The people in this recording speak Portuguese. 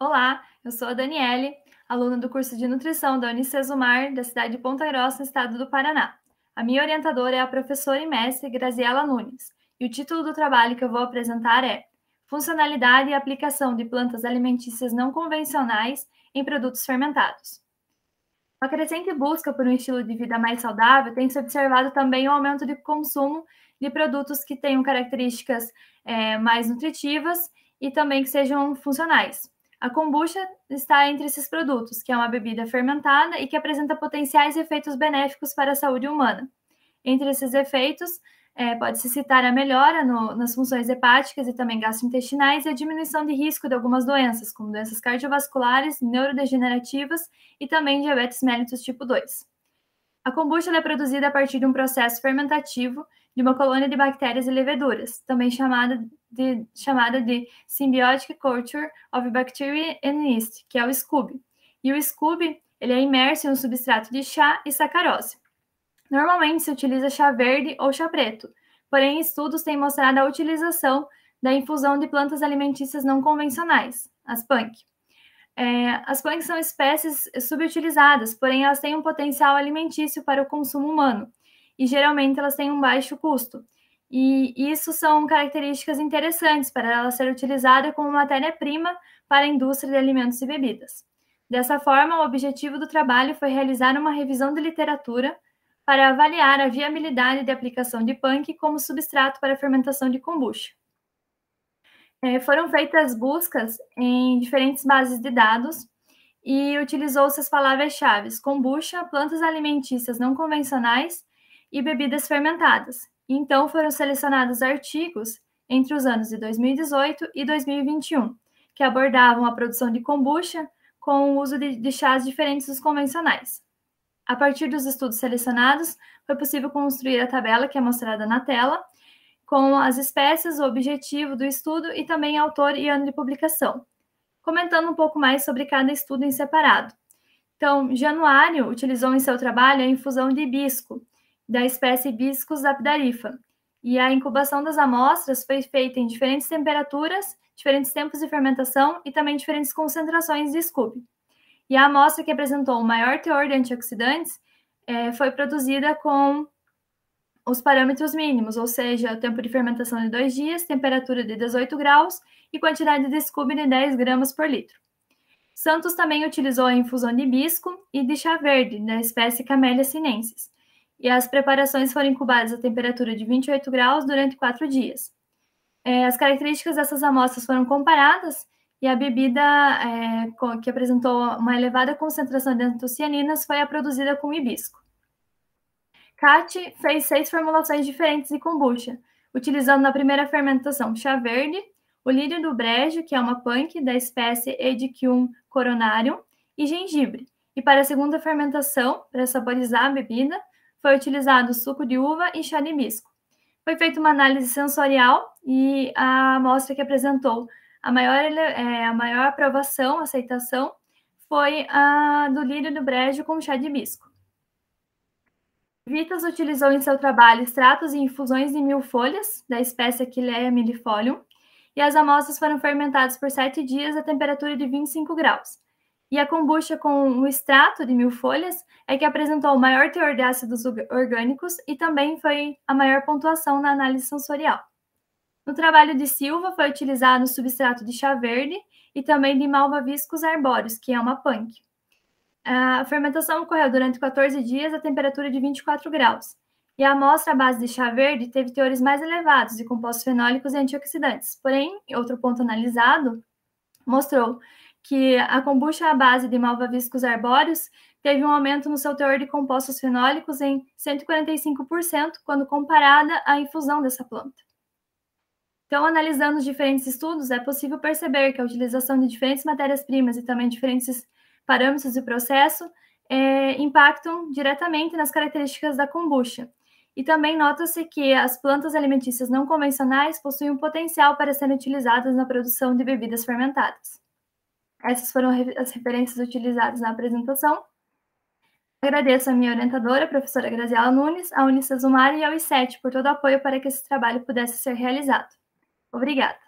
Olá, eu sou a Daniele, aluna do curso de nutrição da Unicesumar, da cidade de Ponta Grossa, estado do Paraná. A minha orientadora é a professora e mestre Graziela Nunes, e o título do trabalho que eu vou apresentar é Funcionalidade e aplicação de plantas alimentícias não convencionais em produtos fermentados. A crescente busca por um estilo de vida mais saudável tem se observado também o aumento de consumo de produtos que tenham características é, mais nutritivas e também que sejam funcionais. A kombucha está entre esses produtos, que é uma bebida fermentada e que apresenta potenciais efeitos benéficos para a saúde humana. Entre esses efeitos, é, pode-se citar a melhora no, nas funções hepáticas e também gastrointestinais e a diminuição de risco de algumas doenças, como doenças cardiovasculares, neurodegenerativas e também diabetes mellitus tipo 2. A kombucha é produzida a partir de um processo fermentativo de uma colônia de bactérias e leveduras, também chamada de, chamada de Symbiotic Culture of Bacteria and Yeast, que é o SCUB. E o SCUB ele é imerso em um substrato de chá e sacarose. Normalmente se utiliza chá verde ou chá preto, porém estudos têm mostrado a utilização da infusão de plantas alimentícias não convencionais, as PANC. É, as PANC são espécies subutilizadas, porém elas têm um potencial alimentício para o consumo humano e geralmente elas têm um baixo custo. E isso são características interessantes para ela ser utilizada como matéria-prima para a indústria de alimentos e bebidas. Dessa forma, o objetivo do trabalho foi realizar uma revisão de literatura para avaliar a viabilidade de aplicação de punk como substrato para a fermentação de kombucha. É, foram feitas buscas em diferentes bases de dados e utilizou-se as palavras-chave kombucha, plantas alimentícias não convencionais e bebidas fermentadas. Então foram selecionados artigos entre os anos de 2018 e 2021, que abordavam a produção de kombucha com o uso de, de chás diferentes dos convencionais. A partir dos estudos selecionados, foi possível construir a tabela que é mostrada na tela, com as espécies, o objetivo do estudo e também autor e ano de publicação. Comentando um pouco mais sobre cada estudo em separado. Então, Januário utilizou em seu trabalho a infusão de hibisco, da espécie biscus apidarifa. E a incubação das amostras foi feita em diferentes temperaturas, diferentes tempos de fermentação e também diferentes concentrações de scoop. E a amostra que apresentou o maior teor de antioxidantes é, foi produzida com os parâmetros mínimos, ou seja, tempo de fermentação de dois dias, temperatura de 18 graus e quantidade de scoop de 10 gramas por litro. Santos também utilizou a infusão de hibisco e de chá verde, da espécie Camellia sinensis, e as preparações foram incubadas a temperatura de 28 graus durante quatro dias. É, as características dessas amostras foram comparadas e a bebida é, que apresentou uma elevada concentração de antocianinas foi a produzida com hibisco. Kat fez seis formulações diferentes de kombucha, utilizando na primeira fermentação chá verde, o lírio do brejo, que é uma punk da espécie Edicium coronarium, e gengibre. E para a segunda fermentação, para saborizar a bebida, foi utilizado suco de uva e chá de hibisco. Foi feita uma análise sensorial e a amostra que apresentou a maior, é, a maior aprovação, aceitação, foi a do lírio do brejo com chá de hibisco. Vitas utilizou em seu trabalho extratos e infusões de mil folhas, da espécie Aquileia millifolium, e as amostras foram fermentadas por sete dias a temperatura de 25 graus. E a kombucha com um extrato de mil folhas é que apresentou o maior teor de ácidos orgânicos e também foi a maior pontuação na análise sensorial. No trabalho de Silva foi utilizado o substrato de chá verde e também de malva viscos arbóreos, que é uma punk. A fermentação ocorreu durante 14 dias a temperatura de 24 graus, e a amostra à base de chá verde teve teores mais elevados de compostos fenólicos e antioxidantes. Porém, outro ponto analisado mostrou que a kombucha à é base de malva viscos arbóreos teve um aumento no seu teor de compostos fenólicos em 145% quando comparada à infusão dessa planta. Então, analisando os diferentes estudos, é possível perceber que a utilização de diferentes matérias-primas e também diferentes parâmetros de processo é, impactam diretamente nas características da kombucha. E também nota-se que as plantas alimentícias não convencionais possuem um potencial para serem utilizadas na produção de bebidas fermentadas. Essas foram as referências utilizadas na apresentação. Agradeço à minha orientadora, a professora Graziela Nunes, à Unicesumar e ao ICET por todo o apoio para que esse trabalho pudesse ser realizado. Obrigada.